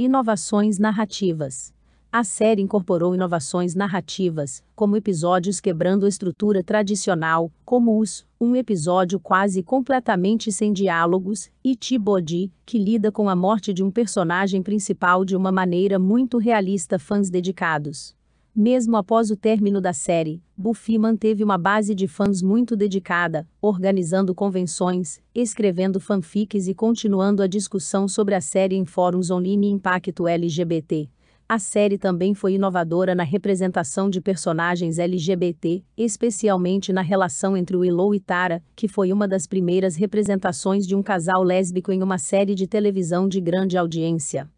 Inovações narrativas. A série incorporou inovações narrativas, como episódios quebrando a estrutura tradicional, como Us, um episódio quase completamente sem diálogos, e t T-Body, que lida com a morte de um personagem principal de uma maneira muito realista. Fãs dedicados mesmo após o término da série, Buffy manteve uma base de fãs muito dedicada, organizando convenções, escrevendo fanfics e continuando a discussão sobre a série em fóruns online e impacto LGBT. A série também foi inovadora na representação de personagens LGBT, especialmente na relação entre Willow e Tara, que foi uma das primeiras representações de um casal lésbico em uma série de televisão de grande audiência.